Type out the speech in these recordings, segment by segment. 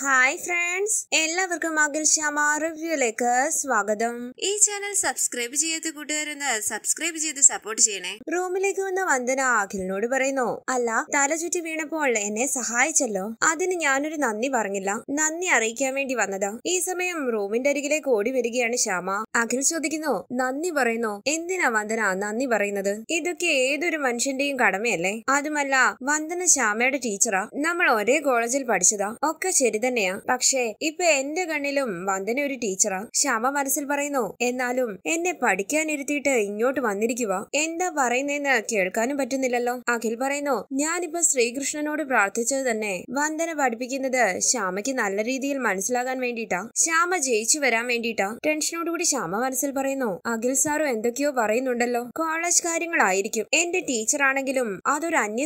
hi friends എല്ലാവർക്കും അഖിൽ ശ്യാമ റിവ്യൂലേക്ക് സ്വാഗതം ഈ ചാനൽ സബ്സ്ക്രൈബ് ചെയ്യാത്ത കൂട്ടുകാരെന്ന് സബ്സ്ക്രൈബ് ചെയ്ത് സപ്പോർട്ട് ചെയ്യണേ റൂമിലേക്ക് വന്ന വന്ദന അഖിലിനോട് പറയുന്നു അല്ല തല ചുറ്റി വീണപ്പോൾ എന്നെ സഹായിച്ചല്ലോ അതിന് ഞാനൊരു നന്ദി പറഞ്ഞില്ല നന്ദി അറിയിക്കാൻ വേണ്ടി വന്നതാ ഈ സമയം റൂമിന്റെ അരികിലേക്ക് ഓടി വരികയാണ് ശ്യാമ അഖിൽ ചോദിക്കുന്നു നന്ദി പറയുന്നു എന്തിനാ വന്ദന നന്ദി പറയുന്നത് ഇതൊക്കെ ഏതൊരു മനുഷ്യന്റെയും കടമയല്ലേ അതുമല്ല വന്ദന ശ്യാമയുടെ ടീച്ചറാ നമ്മൾ ഒരേ കോളേജിൽ പഠിച്ചതാ ഒക്കെ ശരി തന്നെയാ പക്ഷേ ഇപ്പൊ എന്റെ കണ്ണിലും വന്ദന ഒരു ടീച്ചറാ ശമ മനസ്സിൽ പറയുന്നു എന്നാലും എന്നെ പഠിക്കാനിരുത്തിയിട്ട് ഇങ്ങോട്ട് വന്നിരിക്കുക എന്താ പറയുന്നതെന്ന് കേൾക്കാനും പറ്റുന്നില്ലല്ലോ അഖിൽ പറയുന്നു ഞാനിപ്പോ ശ്രീകൃഷ്ണനോട് പ്രാർത്ഥിച്ചത് തന്നെ വന്ദന പഠിപ്പിക്കുന്നത് ശ്യാമയ്ക്ക് നല്ല രീതിയിൽ മനസ്സിലാകാൻ വേണ്ടിയിട്ടാ ശ്യാമ ജയിച്ചു വരാൻ വേണ്ടിയിട്ടാ ടെൻഷനോടുകൂടി ശ്യാമ മനസ്സിൽ പറയുന്നു അഖിൽ സാറും എന്തൊക്കെയോ പറയുന്നുണ്ടല്ലോ കോളേജ് കാര്യങ്ങളായിരിക്കും എന്റെ ടീച്ചറാണെങ്കിലും അതൊരു അന്യ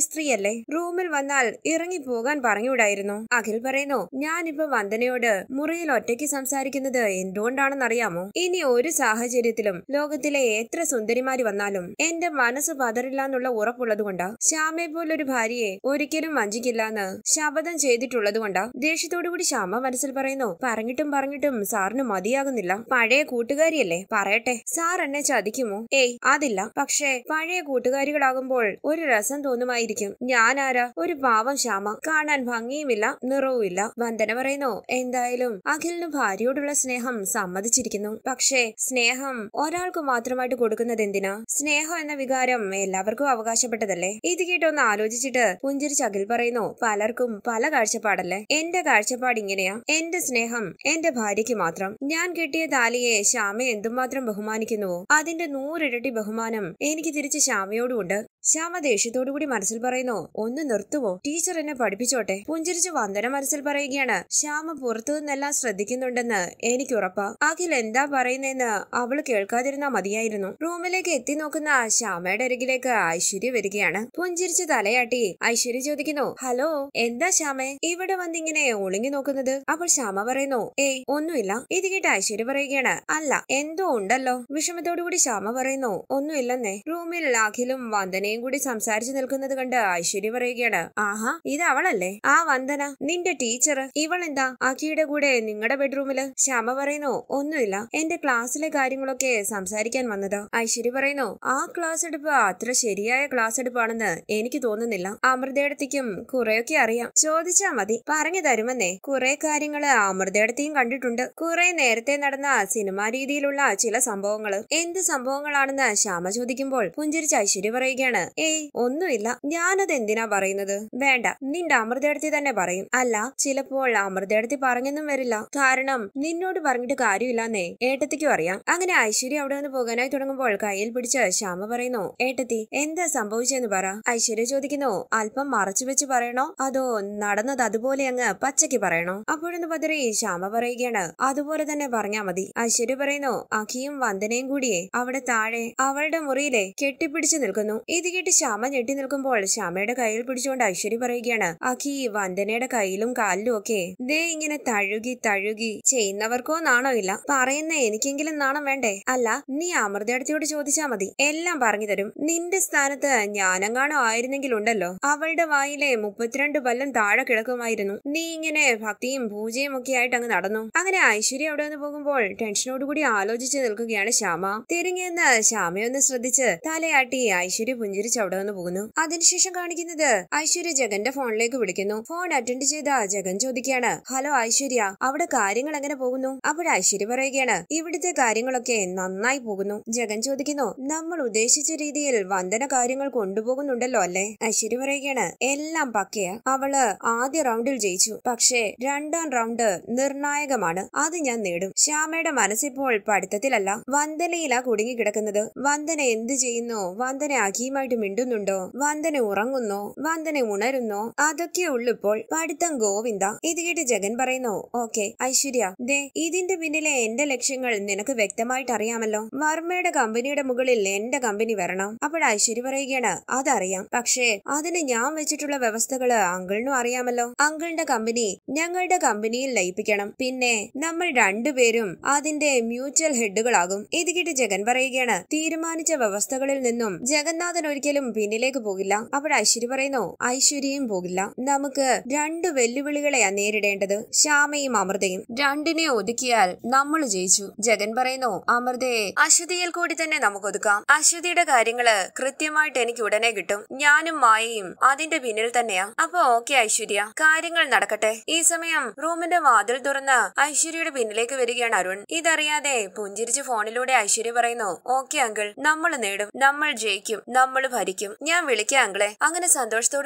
റൂമിൽ വന്നാൽ ഇറങ്ങി പോകാൻ പറഞ്ഞുകൂടായിരുന്നു അഖിൽ പറയുന്നു ഞാൻ ഞാനിപ്പോ വന്ദനയോട് മുറിയിൽ ഒറ്റയ്ക്ക് സംസാരിക്കുന്നത് എന്തുകൊണ്ടാണെന്നറിയാമോ ഇനി ഒരു സാഹചര്യത്തിലും ലോകത്തിലെ എത്ര സുന്ദരിമാര് വന്നാലും എന്റെ മനസ്സ് പതറില്ല എന്നുള്ള കൊണ്ടാ ശ്യാമയെ പോലൊരു ഭാര്യയെ ഒരിക്കലും വഞ്ചിക്കില്ല എന്ന് ശപഥം ചെയ്തിട്ടുള്ളതുകൊണ്ടാ ദേഷ്യത്തോടുകൂടി ശ്യാമ മനസ്സിൽ പറയുന്നു പറഞ്ഞിട്ടും പറഞ്ഞിട്ടും സാറിന് മതിയാകുന്നില്ല പഴയ കൂട്ടുകാരിയല്ലേ പറയട്ടെ സാർ എന്നെ ചതിക്കുമോ ഏയ് അതില്ല പക്ഷേ പഴയ കൂട്ടുകാരികളാകുമ്പോൾ ഒരു രസം തോന്നുമായിരിക്കും ഞാനാരാ ഒരു പാവം ശ്യാമ കാണാൻ ഭംഗിയുമില്ല നിറവുമില്ല വന്ദ നന്ദന പറയുന്നു എന്തായാലും അഖിലിന് ഭാര്യയോടുള്ള സ്നേഹം സമ്മതിച്ചിരിക്കുന്നു പക്ഷേ സ്നേഹം ഒരാൾക്ക് മാത്രമായിട്ട് കൊടുക്കുന്നത് എന്തിനാ സ്നേഹം എന്ന വികാരം എല്ലാവർക്കും അവകാശപ്പെട്ടതല്ലേ ഇത് കേട്ടൊന്ന് ആലോചിച്ചിട്ട് പുഞ്ചിരിച്ച് അഖിൽ പറയുന്നു പലർക്കും പല കാഴ്ചപ്പാടല്ലേ എന്റെ കാഴ്ചപ്പാട് ഇങ്ങനെയാ എന്റെ സ്നേഹം എന്റെ ഭാര്യയ്ക്ക് മാത്രം ഞാൻ കിട്ടിയ താലിയെ ശ്യാമ എന്തുമാത്രം ബഹുമാനിക്കുന്നുവോ അതിന്റെ നൂറിരട്ടി ബഹുമാനം എനിക്ക് തിരിച്ച് ശ്യാമയോടുമുണ്ട് ശ്യാമ ദേഷ്യത്തോടുകൂടി മനസ്സിൽ പറയുന്നു ഒന്ന് നിർത്തുവോ ടീച്ചർ എന്നെ പഠിപ്പിച്ചോട്ടെ പുഞ്ചിരിച്ച് വന്ദന മനസ്സിൽ പറയുകയാണ് ശ്യാമ പുറത്തു നിന്നെല്ലാം ശ്രദ്ധിക്കുന്നുണ്ടെന്ന് എനിക്ക് ഉറപ്പാ അഖിൽ എന്താ പറയുന്നതെന്ന് അവൾ കേൾക്കാതിരുന്നാ മതിയായിരുന്നു റൂമിലേക്ക് എത്തി നോക്കുന്ന ശ്യാമയുടെ അരികിലേക്ക് ഐശ്വര്യ വരികയാണ് പുഞ്ചിരിച്ച് തലയാട്ടി ഐശ്വര്യ ചോദിക്കുന്നു ഹലോ എന്താ ശ്യാമേ ഇവിടെ വന്നിങ്ങനെ ഒളിങ്ങി നോക്കുന്നത് അപ്പോൾ ശ്യാമ പറയുന്നു ഏയ് ഒന്നുമില്ല ഇത് കേട്ട് ഐശ്വര്യ പറയുകയാണ് അല്ല എന്തോ ഉണ്ടല്ലോ വിഷമത്തോടുകൂടി ശ്യാമ പറയുന്നു ഒന്നുമില്ലെന്നേ റൂമിൽ അഖിലും വന്ദനയും രണ്ടുപേരും കൂടി സംസാരിച്ചു നിൽക്കുന്നത് കണ്ട് ഐശ്വര്യ പറയുകയാണ് ആഹാ ഇത് അവളല്ലേ ആ വന്ദന നിന്റെ ടീച്ചർ ഇവൾ എന്താ അക്കിയുടെ കൂടെ നിങ്ങളുടെ ബെഡ്റൂമില് ശ്യാമ പറയുന്നു ഒന്നുമില്ല എന്റെ ക്ലാസ്സിലെ കാര്യങ്ങളൊക്കെ സംസാരിക്കാൻ വന്നത് ഐശ്വര്യ പറയുന്നു ആ ക്ലാസ് എടുപ്പ് അത്ര ശരിയായ ക്ലാസ് എടുപ്പാണെന്ന് എനിക്ക് തോന്നുന്നില്ല അമൃതയിടത്തേക്കും കുറെയൊക്കെ അറിയാം ചോദിച്ചാ മതി പറഞ്ഞു തരുമെന്നേ കുറെ കാര്യങ്ങൾ അമൃതയിടത്തെയും കണ്ടിട്ടുണ്ട് കുറെ നേരത്തെ നടന്ന സിനിമാ രീതിയിലുള്ള ചില സംഭവങ്ങൾ എന്ത് സംഭവങ്ങളാണെന്ന് ശ്യാമ ചോദിക്കുമ്പോൾ പുഞ്ചിരിച്ച് ഐശ്വര്യ പറയുകയാണ് ഏയ് ഒന്നുമില്ല ഞാനത് എന്തിനാ പറയുന്നത് വേണ്ട നിന്റെ അമൃതയടത്തി തന്നെ പറയും അല്ല ചിലപ്പോൾ അമൃതയടത്തി പറഞ്ഞെന്നും വരില്ല കാരണം നിന്നോട് പറഞ്ഞിട്ട് കാര്യമില്ലെന്നേ ഏട്ടത്തിക്കും അറിയാം അങ്ങനെ ഐശ്വര്യ അവിടെ നിന്ന് പോകാനായി തുടങ്ങുമ്പോൾ കയ്യിൽ പിടിച്ച ശ്യാമ പറയുന്നു ഏട്ടത്തി എന്താ സംഭവിച്ചെന്ന് പറ ഐശ്വര്യ ചോദിക്കുന്നു അല്പം മറച്ചു വെച്ച് പറയണോ അതോ നടന്നത് അതുപോലെ അങ്ങ് പച്ചയ്ക്ക് പറയണോ അപ്പോഴൊന്ന് പതറി ശ്യാമ പറയുകയാണ് അതുപോലെ തന്നെ പറഞ്ഞാ മതി ഐശ്വര്യ പറയുന്നു അഖിയും വന്ദനയും കൂടിയേ അവിടെ താഴെ അവളുടെ മുറിയിലെ കെട്ടിപ്പിടിച്ചു നിൽക്കുന്നു ഇത് കേട്ട് ശ്യാമ ഞെട്ടി നിൽക്കുമ്പോൾ ശ്യാമയുടെ കയ്യിൽ പിടിച്ചുകൊണ്ട് ഐശ്വര്യ പറയുകയാണ് അഖി വന്ദനയുടെ കയ്യിലും കാലിലും ഒക്കെ ദേ ഇങ്ങനെ തഴുകി തഴുകി ചെയ്യുന്നവർക്കോ നാണോ ഇല്ല പറയുന്ന എനിക്കെങ്കിലും നാണം വേണ്ടേ അല്ല നീ അമൃതയടത്തിയോട് ചോദിച്ചാ മതി എല്ലാം പറഞ്ഞു തരും നിന്റെ സ്ഥാനത്ത് ഞാനെങ്ങാണോ ആയിരുന്നെങ്കിൽ ഉണ്ടല്ലോ അവളുടെ വായിലെ മുപ്പത്തിരണ്ട് വല്ലം താഴെ കിടക്കുമായിരുന്നു നീ ഇങ്ങനെ ഭക്തിയും പൂജയും ഒക്കെ ആയിട്ട് അങ്ങ് നടന്നു അങ്ങനെ ഐശ്വര്യ അവിടെ നിന്ന് പോകുമ്പോൾ ടെൻഷനോടുകൂടി ആലോചിച്ച് നിൽക്കുകയാണ് ശ്യാമ തിരിഞ്ഞെന്ന് ശ്യാമയൊന്ന് ശ്രദ്ധിച്ച് തലയാട്ടി ഐശ്വര്യ സ്വീകരിച്ച് അവിടെ നിന്ന് പോകുന്നു അതിനുശേഷം കാണിക്കുന്നത് ഐശ്വര്യ ജഗന്റെ ഫോണിലേക്ക് വിളിക്കുന്നു ഫോൺ അറ്റൻഡ് ചെയ്ത ജഗൻ ചോദിക്കുകയാണ് ഹലോ ഐശ്വര്യ അവിടെ കാര്യങ്ങൾ എങ്ങനെ പോകുന്നു അപ്പോൾ ഐശ്വര്യ പറയുകയാണ് ഇവിടുത്തെ കാര്യങ്ങളൊക്കെ നന്നായി പോകുന്നു ജഗൻ ചോദിക്കുന്നു നമ്മൾ ഉദ്ദേശിച്ച രീതിയിൽ വന്ദന കാര്യങ്ങൾ കൊണ്ടുപോകുന്നുണ്ടല്ലോ അല്ലേ ഐശ്വര്യ പറയുകയാണ് എല്ലാം പക്കയാ അവള് ആദ്യ റൗണ്ടിൽ ജയിച്ചു പക്ഷേ രണ്ടാം റൗണ്ട് നിർണായകമാണ് അത് ഞാൻ നേടും ശ്യാമയുടെ മനസ്സിപ്പോൾ പഠിത്തത്തിലല്ല വന്ദനയിലാ കിടക്കുന്നത് വന്ദന എന്ത് ചെയ്യുന്നു വന്ദന അഖീമായി ആയിട്ട് മിണ്ടുന്നുണ്ടോ വന്ദന ഉറങ്ങുന്നോ വന്ദന ഉണരുന്നോ അതൊക്കെ ഉള്ളിപ്പോൾ പഠിത്തം ഗോവിന്ദ ഇത് കേട്ട് ജഗൻ പറയുന്നു ഓക്കെ ഐശ്വര്യ ദേ ഇതിന്റെ പിന്നിലെ എന്റെ ലക്ഷ്യങ്ങൾ നിനക്ക് വ്യക്തമായിട്ട് അറിയാമല്ലോ വർമ്മയുടെ കമ്പനിയുടെ മുകളിൽ എന്റെ കമ്പനി വരണം അപ്പോൾ ഐശ്വര്യ പറയുകയാണ് അതറിയാം പക്ഷേ അതിന് ഞാൻ വെച്ചിട്ടുള്ള വ്യവസ്ഥകള് അങ്കിളിനും അറിയാമല്ലോ അങ്കിളിന്റെ കമ്പനി ഞങ്ങളുടെ കമ്പനിയിൽ ലയിപ്പിക്കണം പിന്നെ നമ്മൾ രണ്ടുപേരും അതിന്റെ മ്യൂച്വൽ ഹെഡുകളാകും ഇത് കേട്ട് ജഗൻ പറയുകയാണ് തീരുമാനിച്ച വ്യവസ്ഥകളിൽ നിന്നും ജഗന്നാഥൻ ഒരു ഒരിക്കലും പിന്നിലേക്ക് പോകില്ല അപ്പോൾ ഐശ്വര്യ പറയുന്നു ഐശ്വര്യയും പോകില്ല നമുക്ക് രണ്ട് വെല്ലുവിളികളെയാ നേരിടേണ്ടത് ശ്യാമയും അമൃതയും രണ്ടിനെ ഒതുക്കിയാൽ നമ്മൾ ജയിച്ചു ജഗൻ പറയുന്നു അമൃതയെ അശ്വതിയിൽ കൂടി തന്നെ നമുക്ക് ഒതുക്കാം അശ്വതിയുടെ കാര്യങ്ങള് കൃത്യമായിട്ട് എനിക്ക് ഉടനെ കിട്ടും ഞാനും മായയും അതിന്റെ പിന്നിൽ തന്നെയാ അപ്പൊ ഓക്കെ ഐശ്വര്യ കാര്യങ്ങൾ നടക്കട്ടെ ഈ സമയം റൂമിന്റെ വാതിൽ തുറന്ന് ഐശ്വര്യയുടെ പിന്നിലേക്ക് വരികയാണ് അരുൺ ഇതറിയാതെ പുഞ്ചിരിച്ച് ഫോണിലൂടെ ഐശ്വര്യ പറയുന്നു ഓക്കെ അങ്കിൾ നമ്മൾ നേടും നമ്മൾ ജയിക്കും നമ്മൾ ഭരിക്കും ഞാൻ വിളിക്കാം അങ്ങളെ അങ്ങനെ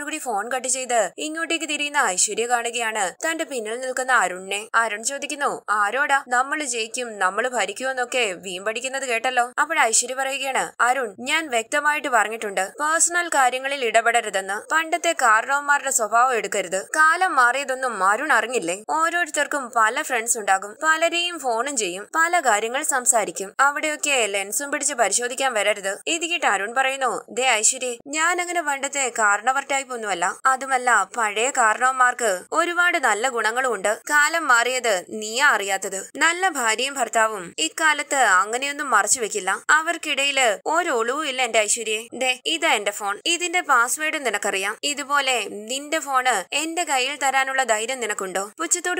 കൂടി ഫോൺ കട്ട് ചെയ്ത് ഇങ്ങോട്ടേക്ക് തിരിയുന്ന ഐശ്വര്യ കാണുകയാണ് തന്റെ പിന്നിൽ നിൽക്കുന്ന അരുണിനെ അരുൺ ചോദിക്കുന്നു ആരോടാ നമ്മൾ ജയിക്കും നമ്മൾ ഭരിക്കുമെന്നൊക്കെ വീമ്പടിക്കുന്നത് കേട്ടല്ലോ അപ്പോൾ ഐശ്വര്യ പറയുകയാണ് അരുൺ ഞാൻ വ്യക്തമായിട്ട് പറഞ്ഞിട്ടുണ്ട് പേഴ്സണൽ കാര്യങ്ങളിൽ ഇടപെടരുതെന്ന് പണ്ടത്തെ കാരണവന്മാരുടെ സ്വഭാവം എടുക്കരുത് കാലം മാറിയതൊന്നും അരുൺ അറിഞ്ഞില്ലേ ഓരോരുത്തർക്കും പല ഫ്രണ്ട്സ് ഉണ്ടാകും പലരെയും ഫോണും ചെയ്യും പല കാര്യങ്ങൾ സംസാരിക്കും അവിടെയൊക്കെ ലെൻസും പിടിച്ച് പരിശോധിക്കാൻ വരരുത് ഇതിക്കിട്ട് അരുൺ പറയുന്നു ദേ ഐശ്വര്യ ഞാൻ അങ്ങനെ പണ്ടത്തെ കാരണവർ ടൈപ്പ് ഒന്നുമല്ല അതുമല്ല പഴയ കാരണവന്മാർക്ക് ഒരുപാട് നല്ല ഗുണങ്ങളും കാലം മാറിയത് നീയാ അറിയാത്തത് നല്ല ഭാര്യയും ഭർത്താവും ഇക്കാലത്ത് അങ്ങനെയൊന്നും മറച്ചു വെക്കില്ല അവർക്കിടയില് ഒരൊളിവും ഇല്ല എന്റെ ഐശ്വര്യെ ദേ ഇതാ എന്റെ ഫോൺ ഇതിന്റെ പാസ്വേഡും നിനക്കറിയാം ഇതുപോലെ നിന്റെ ഫോണ് എന്റെ കയ്യിൽ തരാനുള്ള ധൈര്യം നിനക്കുണ്ടോ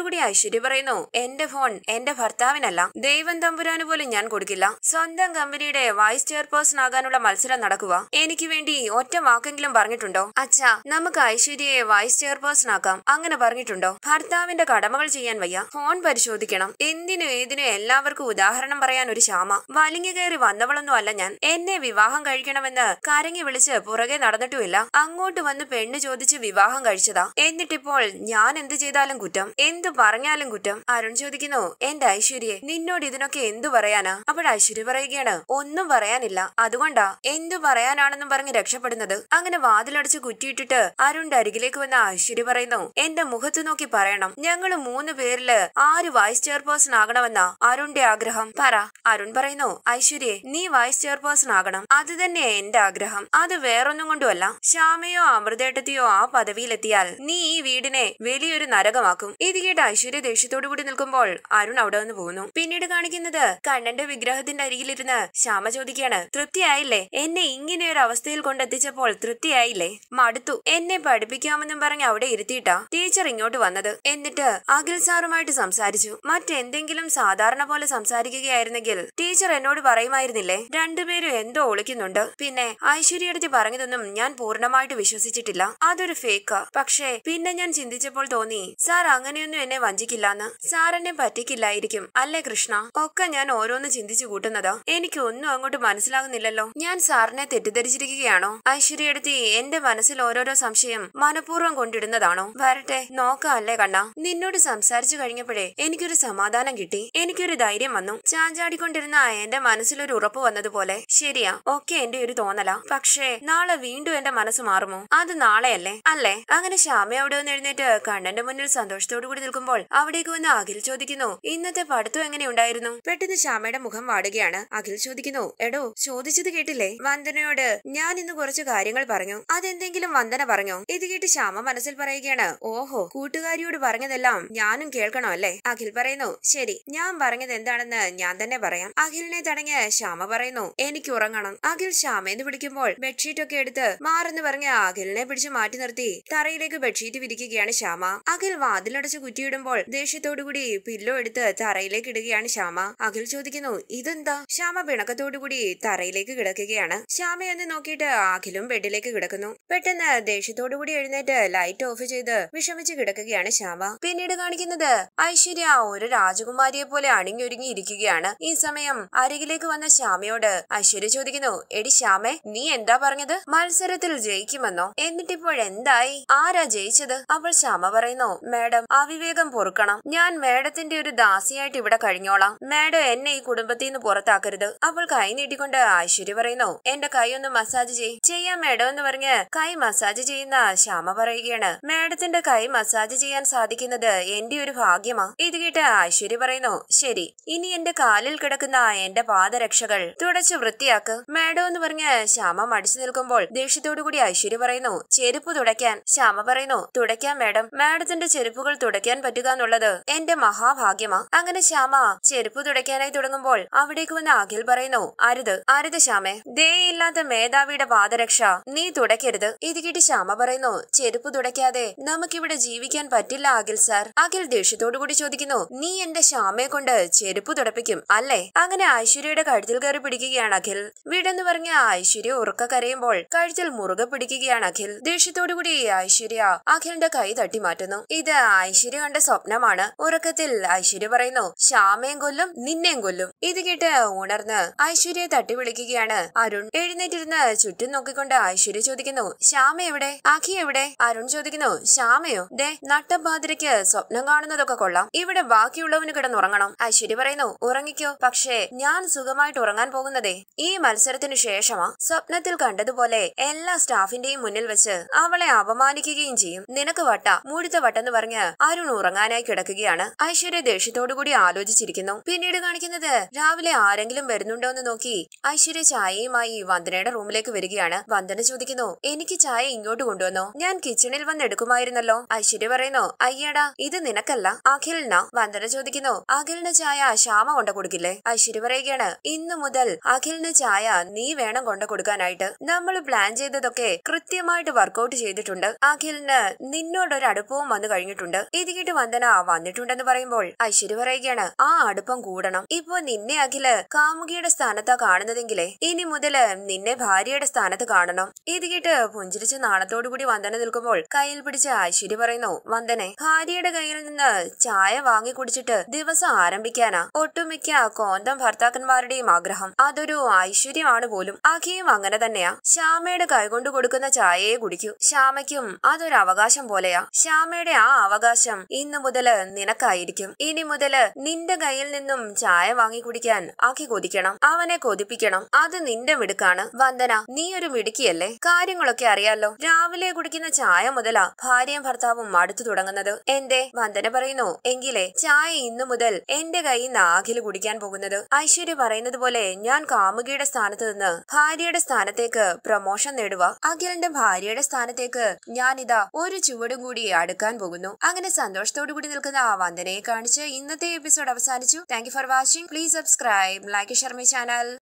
കൂടി ഐശ്വര്യ പറയുന്നു എന്റെ ഫോൺ എന്റെ ഭർത്താവിനല്ല ദൈവം തമ്പുരാന് പോലും ഞാൻ കൊടുക്കില്ല സ്വന്തം കമ്പനിയുടെ വൈസ് ചെയർപേഴ്സൺ ആകാനുള്ള മത്സരം നടക്കുക എനിക്ക് എനിക്ക് വേണ്ടി ഒറ്റ വാക്കെങ്കിലും പറഞ്ഞിട്ടുണ്ടോ അച്ഛാ നമുക്ക് ഐശ്വര്യയെ വൈസ് ചെയർപേഴ്സൺ ആക്കാം അങ്ങനെ പറഞ്ഞിട്ടുണ്ടോ ഭർത്താവിന്റെ കടമകൾ ചെയ്യാൻ വയ്യ ഫോൺ പരിശോധിക്കണം എന്തിനു ഏതിനും എല്ലാവർക്കും ഉദാഹരണം പറയാൻ ഒരു ശ്യാമ വലിഞ്ഞു കയറി വന്നവളൊന്നും അല്ല ഞാൻ എന്നെ വിവാഹം കഴിക്കണമെന്ന് കരങ്ങി വിളിച്ച് പുറകെ നടന്നിട്ടുമില്ല അങ്ങോട്ട് വന്ന് പെണ്ണ് ചോദിച്ച് വിവാഹം കഴിച്ചതാ എന്നിട്ടിപ്പോൾ ഞാൻ എന്ത് ചെയ്താലും കുറ്റം എന്തു പറഞ്ഞാലും കുറ്റം അരുൺ ചോദിക്കുന്നു എന്റെ ഐശ്വര്യെ നിന്നോട് ഇതിനൊക്കെ എന്തു പറയാനാ അപ്പോൾ ഐശ്വര്യ പറയുകയാണ് ഒന്നും പറയാനില്ല അതുകൊണ്ടാ എന്തു പറയാനാണെന്ന് എന്നും പറഞ്ഞ് രക്ഷപ്പെടുന്നത് അങ്ങനെ വാതിലടച്ച് കുറ്റിയിട്ടിട്ട് അരുണിന്റെ അരികിലേക്ക് വന്ന ഐശ്വര്യ പറയുന്നു എന്റെ മുഖത്ത് നോക്കി പറയണം ഞങ്ങൾ മൂന്ന് പേരില് ആര് വൈസ് ചെയർപേഴ്സൺ ആകണമെന്ന അരുണിന്റെ ആഗ്രഹം പറ അരുൺ പറയുന്നു ഐശ്വര്യെ നീ വൈസ് ചെയർപേഴ്സൺ ആകണം അത് തന്നെയാ എന്റെ ആഗ്രഹം അത് വേറൊന്നും കൊണ്ടുമല്ല ശ്യാമയോ അമൃതേട്ടത്തിയോ ആ പദവിയിലെത്തിയാൽ നീ ഈ വീടിനെ വലിയൊരു നരകമാക്കും ഇത് കേട്ട് ഐശ്വര്യ ദേഷ്യത്തോടു കൂടി നിൽക്കുമ്പോൾ അരുൺ അവിടെ വന്ന് പോകുന്നു പിന്നീട് കാണിക്കുന്നത് കണ്ണന്റെ വിഗ്രഹത്തിന്റെ അരികിലിരുന്ന് ശ്യാമ ചോദിക്കുകയാണ് തൃപ്തിയായില്ലേ എന്നെ ഇങ്ങനെ ഒരു അവസ്ഥയിൽ കൊണ്ടെത്തിച്ചപ്പോൾ തൃപ്തിയായില്ലേ മടുത്തു എന്നെ പഠിപ്പിക്കാമെന്നും പറഞ്ഞ് അവിടെ ഇരുത്തിയിട്ടാ ടീച്ചർ ഇങ്ങോട്ട് വന്നത് എന്നിട്ട് അഖിൽ സാറുമായിട്ട് സംസാരിച്ചു മറ്റെന്തെങ്കിലും സാധാരണ പോലെ സംസാരിക്കുകയായിരുന്നെങ്കിൽ ടീച്ചർ എന്നോട് പറയുമായിരുന്നില്ലേ രണ്ടുപേരും എന്തോ ഒളിക്കുന്നുണ്ട് പിന്നെ ഐശ്വര്യടുത്ത് പറഞ്ഞതൊന്നും ഞാൻ പൂർണ്ണമായിട്ട് വിശ്വസിച്ചിട്ടില്ല അതൊരു ഫേക്ക് പക്ഷേ പിന്നെ ഞാൻ ചിന്തിച്ചപ്പോൾ തോന്നി സാർ അങ്ങനെയൊന്നും എന്നെ വഞ്ചിക്കില്ലാന്ന് സാർ എന്നെ പറ്റിക്കില്ലായിരിക്കും അല്ലേ കൃഷ്ണ ഒക്കെ ഞാൻ ഓരോന്ന് ചിന്തിച്ചു കൂട്ടുന്നത് എനിക്കൊന്നും അങ്ങോട്ട് മനസ്സിലാകുന്നില്ലല്ലോ ഞാൻ സാറിനെ തെറ്റിദ്ധരിച്ചിരിക്കും പീഡിപ്പിക്കുകയാണോ ഐശ്വര്യയെടുത്തി എന്റെ മനസ്സിൽ ഓരോരോ സംശയം മനഃപൂർവ്വം കൊണ്ടിടുന്നതാണോ വരട്ടെ നോക്കാം അല്ലേ കണ്ണ നിന്നോട് സംസാരിച്ചു കഴിഞ്ഞപ്പോഴേ എനിക്കൊരു സമാധാനം കിട്ടി എനിക്കൊരു ധൈര്യം വന്നു ചാഞ്ചാടിക്കൊണ്ടിരുന്ന എന്റെ മനസ്സിലൊരു ഉറപ്പ് വന്നതുപോലെ ശരിയാ ഒക്കെ എന്റെ ഒരു തോന്നലാ പക്ഷേ നാളെ വീണ്ടും എന്റെ മനസ്സ് മാറുമോ അത് നാളെയല്ലേ അല്ലേ അങ്ങനെ ശ്യാമ അവിടെ ഒന്ന് എഴുന്നേറ്റ് കണ്ണന്റെ മുന്നിൽ സന്തോഷത്തോടു കൂടി നിൽക്കുമ്പോൾ അവിടേക്ക് വന്ന് അഖിൽ ചോദിക്കുന്നു ഇന്നത്തെ പഠിത്തം എങ്ങനെയുണ്ടായിരുന്നു പെട്ടെന്ന് ശ്യാമയുടെ മുഖം വാടുകയാണ് അഖിൽ ചോദിക്കുന്നു എടോ ചോദിച്ചത് കേട്ടില്ലേ വന്ദനയോട് ഞാൻ ഇന്ന് കുറച്ച് കാര്യങ്ങൾ പറഞ്ഞു അതെന്തെങ്കിലും വന്ദന പറഞ്ഞു ഇത് കേട്ട് ശ്യാമ മനസ്സിൽ പറയുകയാണ് ഓഹോ കൂട്ടുകാരിയോട് പറഞ്ഞതെല്ലാം ഞാനും കേൾക്കണോ അല്ലേ അഖിൽ പറയുന്നു ശരി ഞാൻ പറഞ്ഞത് എന്താണെന്ന് ഞാൻ തന്നെ പറയാം അഖിലിനെ തടങ്ങിയ ശ്യാമ പറയുന്നു എനിക്ക് ഉറങ്ങണം അഖിൽ ശ്യാമെന്ന് എന്ന് വിളിക്കുമ്പോൾ ബെഡ്ഷീറ്റ് ഒക്കെ എടുത്ത് മാറെന്ന് പറഞ്ഞ് അഖിലിനെ പിടിച്ച് മാറ്റി നിർത്തി തറയിലേക്ക് ബെഡ്ഷീറ്റ് വിരിക്കുകയാണ് ശ്യാമ അഖിൽ വാതിലടച്ച് കുറ്റിയിടുമ്പോൾ ദേഷ്യത്തോടുകൂടി പില്ലോ എടുത്ത് തറയിലേക്ക് ഇടുകയാണ് ശ്യാമ അഖിൽ ചോദിക്കുന്നു ഇതെന്താ ശ്യാമ പിണക്കത്തോടുകൂടി തറയിലേക്ക് കിടക്കുകയാണ് ശ്യാമയെന്ന് നോക്കി നോക്കിയിട്ട് അഖിലും ബെഡിലേക്ക് കിടക്കുന്നു പെട്ടെന്ന് ദേഷ്യത്തോടുകൂടി എഴുന്നേറ്റ് ലൈറ്റ് ഓഫ് ചെയ്ത് വിഷമിച്ച് കിടക്കുകയാണ് ശ്യാമ പിന്നീട് കാണിക്കുന്നത് ഐശ്വര്യ ഒരു രാജകുമാരിയെ പോലെ അണിഞ്ഞൊരുങ്ങി ഇരിക്കുകയാണ് ഈ സമയം അരികിലേക്ക് വന്ന ശ്യാമയോട് ഐശ്വര്യ ചോദിക്കുന്നു എടി ശ്യാമെ നീ എന്താ പറഞ്ഞത് മത്സരത്തിൽ ജയിക്കുമെന്നോ എന്നിട്ടിപ്പോഴെന്തായി ആരാ ജയിച്ചത് അപ്പോൾ ശ്യാമ പറയുന്നു മാഡം അവിവേകം പൊറുക്കണം ഞാൻ മാഡത്തിന്റെ ഒരു ദാസിയായിട്ട് ഇവിടെ കഴിഞ്ഞോളാം മാഡം എന്നെ ഈ കുടുംബത്തിൽ നിന്ന് പുറത്താക്കരുത് അപ്പോൾ കൈ നീട്ടിക്കൊണ്ട് ഐശ്വര്യ പറയുന്നു എന്റെ കൈ ഒന്ന് മസാജ് മസാജ് ചെയ് ചെയ്യാം മേഡം എന്ന് പറഞ്ഞ് കൈ മസാജ് ചെയ്യുന്ന ശ്യാമ പറയുകയാണ് മേഡത്തിന്റെ കൈ മസാജ് ചെയ്യാൻ സാധിക്കുന്നത് എന്റെ ഒരു ഭാഗ്യമാ ഇത് കേട്ട് ഐശ്വര്യ പറയുന്നു ശരി ഇനി എന്റെ കാലിൽ കിടക്കുന്ന എന്റെ പാദരക്ഷകൾ തുടച്ച് വൃത്തിയാക്ക് മേഡം എന്ന് പറഞ്ഞ് ശ്യാമ മടിച്ചു നിൽക്കുമ്പോൾ ദേഷ്യത്തോടുകൂടി ഐശ്വര്യ പറയുന്നു ചെരുപ്പ് തുടയ്ക്കാൻ ശ്യാമ പറയുന്നു തുടയ്ക്കാം മേഡം മാഡത്തിന്റെ ചെരുപ്പുകൾ തുടയ്ക്കാൻ പറ്റുക എന്നുള്ളത് എന്റെ മഹാഭാഗ്യമാ അങ്ങനെ ശ്യാമ ചെരുപ്പ് തുടയ്ക്കാനായി തുടങ്ങുമ്പോൾ അവിടേക്ക് വന്ന അഖിൽ പറയുന്നു അരുത് അരുത് ദേ ദയയില്ലാത്ത മേധാവി കാവ്യയുടെ വാദരക്ഷ നീ തുടയ്ക്കരുത് ഇത് കിട്ടി ശ്യാമ പറയുന്നു ചെരുപ്പ് തുടയ്ക്കാതെ നമുക്കിവിടെ ജീവിക്കാൻ പറ്റില്ല അഖിൽ സാർ അഖിൽ ദേഷ്യത്തോടു കൂടി ചോദിക്കുന്നു നീ എന്റെ ശ്യാമയെ കൊണ്ട് ചെരുപ്പ് തുടപ്പിക്കും അല്ലേ അങ്ങനെ ഐശ്വര്യയുടെ കഴുത്തിൽ കയറി പിടിക്കുകയാണ് അഖിൽ വീടെന്ന് പറഞ്ഞ ഐശ്വര്യ ഉറക്ക കരയുമ്പോൾ കഴുത്തിൽ മുറുകെ പിടിക്കുകയാണ് അഖിൽ ദേഷ്യത്തോടു കൂടി ഐശ്വര്യ അഖിലിന്റെ കൈ തട്ടി മാറ്റുന്നു ഇത് ഐശ്വര്യ കണ്ട സ്വപ്നമാണ് ഉറക്കത്തിൽ ഐശ്വര്യ പറയുന്നു ശ്യാമയും കൊല്ലും നിന്നെയും കൊല്ലും ഇത് കേട്ട് ഉണർന്ന് ഐശ്വര്യയെ തട്ടി വിളിക്കുകയാണ് അരുൺ എഴുന്നേറ്റിരുന്ന് ചുറ്റും നോക്കിക്കൊണ്ട് ഐശ്വര്യ ചോദിക്കുന്നു ശ്യാമ എവിടെ അഖി എവിടെ അരുൺ ചോദിക്കുന്നു ശ്യാമയോ ദേ നട്ടപാതിരയ്ക്ക് സ്വപ്നം കാണുന്നതൊക്കെ കൊള്ളാം ഇവിടെ ബാക്കിയുള്ളവന് കിടന്നുറങ്ങണം ഐശ്വര്യ പറയുന്നു ഉറങ്ങിക്കോ പക്ഷേ ഞാൻ സുഖമായിട്ട് ഉറങ്ങാൻ പോകുന്നതേ ഈ മത്സരത്തിനു ശേഷമാ സ്വപ്നത്തിൽ കണ്ടതുപോലെ എല്ലാ സ്റ്റാഫിന്റെയും മുന്നിൽ വെച്ച് അവളെ അപമാനിക്കുകയും ചെയ്യും നിനക്ക് വട്ട മുഴുത്ത വട്ടെന്ന് പറഞ്ഞ് അരുൺ ഉറങ്ങാനായി കിടക്കുകയാണ് ഐശ്വര്യ ദേഷ്യത്തോടുകൂടി ആലോചിച്ചിരിക്കുന്നു പിന്നീട് കാണിക്കുന്നത് രാവിലെ ആരെങ്കിലും വരുന്നുണ്ടോ എന്ന് നോക്കി ഐശ്വര്യ ചായയുമായി വന്ദനയുടെ റൂമിൽ റൂമിലേക്ക് വരികയാണ് വന്ദന ചോദിക്കുന്നു എനിക്ക് ചായ ഇങ്ങോട്ട് കൊണ്ടുവന്നോ ഞാൻ കിച്ചണിൽ എടുക്കുമായിരുന്നല്ലോ ഐശ്വര്യ പറയുന്നു അയ്യടാ ഇത് നിനക്കല്ല അഖിലിന വന്ദന ചോദിക്കുന്നു അഖിലിന് ചായ ശ്യാമ കൊണ്ട കൊടുക്കില്ലേ ഐശ്വര്യ പറയുകയാണ് ഇന്നു മുതൽ അഖിലിന് ചായ നീ വേണം കൊണ്ട കൊടുക്കാനായിട്ട് നമ്മൾ പ്ലാൻ ചെയ്തതൊക്കെ കൃത്യമായിട്ട് വർക്കൗട്ട് ചെയ്തിട്ടുണ്ട് അഖിലിന് നിന്നോടൊരു അടുപ്പവും വന്നു കഴിഞ്ഞിട്ടുണ്ട് ഇതികിട്ട് വന്ദന വന്നിട്ടുണ്ടെന്ന് പറയുമ്പോൾ ഐശ്വര്യ പറയുകയാണ് ആ അടുപ്പം കൂടണം ഇപ്പോ നിന്നെ അഖില് കാമുകിയുടെ സ്ഥാനത്താ കാണുന്നതെങ്കിലേ ഇനി മുതല് നിന്നെ ഭാര്യ ഭാര്യയുടെ സ്ഥാനത്ത് കാണണം ഇത് കേട്ട് പുഞ്ചിരിച്ച് നാണത്തോടുകൂടി വന്ദന നിൽക്കുമ്പോൾ കയ്യിൽ പിടിച്ച് ഐശ്വര്യ പറയുന്നു വന്ദനെ ഭാര്യയുടെ കയ്യിൽ നിന്ന് ചായ വാങ്ങി കുടിച്ചിട്ട് ദിവസം ആരംഭിക്കാനാ ഒട്ടുമിക്ക കോന്തം ഭർത്താക്കന്മാരുടെയും ആഗ്രഹം അതൊരു ഐശ്വര്യമാണ് പോലും അഖിയും അങ്ങനെ തന്നെയാ ശ്യാമയുടെ കൈകൊണ്ട് കൊടുക്കുന്ന ചായയെ കുടിക്കൂ ശ്യാമയ്ക്കും അതൊരു അവകാശം പോലെയാ ശ്യാമയുടെ ആ അവകാശം ഇന്നു മുതല് നിനക്കായിരിക്കും ഇനി മുതല് നിന്റെ കയ്യിൽ നിന്നും ചായ വാങ്ങി കുടിക്കാൻ അഖി കൊതിക്കണം അവനെ കൊതിപ്പിക്കണം അത് നിന്റെ മിടുക്കാണ് വന്ദന എന്തിനാ നീ ഒരു മിടുക്കിയല്ലേ കാര്യങ്ങളൊക്കെ അറിയാലോ രാവിലെ കുടിക്കുന്ന ചായ മുതലാ ഭാര്യയും ഭർത്താവും മടുത്തു തുടങ്ങുന്നത് എന്റെ വന്ദന പറയുന്നു എങ്കിലേ ചായ ഇന്നു മുതൽ എന്റെ കൈ നാഗിൽ കുടിക്കാൻ പോകുന്നത് ഐശ്വര്യ പറയുന്നത് പോലെ ഞാൻ കാമുകിയുടെ സ്ഥാനത്ത് നിന്ന് ഭാര്യയുടെ സ്ഥാനത്തേക്ക് പ്രൊമോഷൻ നേടുക അഖിലിന്റെ ഭാര്യയുടെ സ്ഥാനത്തേക്ക് ഞാൻ ഇതാ ഒരു ചുവടും കൂടി അടുക്കാൻ പോകുന്നു അങ്ങനെ സന്തോഷത്തോടു കൂടി നിൽക്കുന്ന ആ വന്ദനയെ കാണിച്ച് ഇന്നത്തെ എപ്പിസോഡ് അവസാനിച്ചു thank for watching please subscribe like Sharmi channel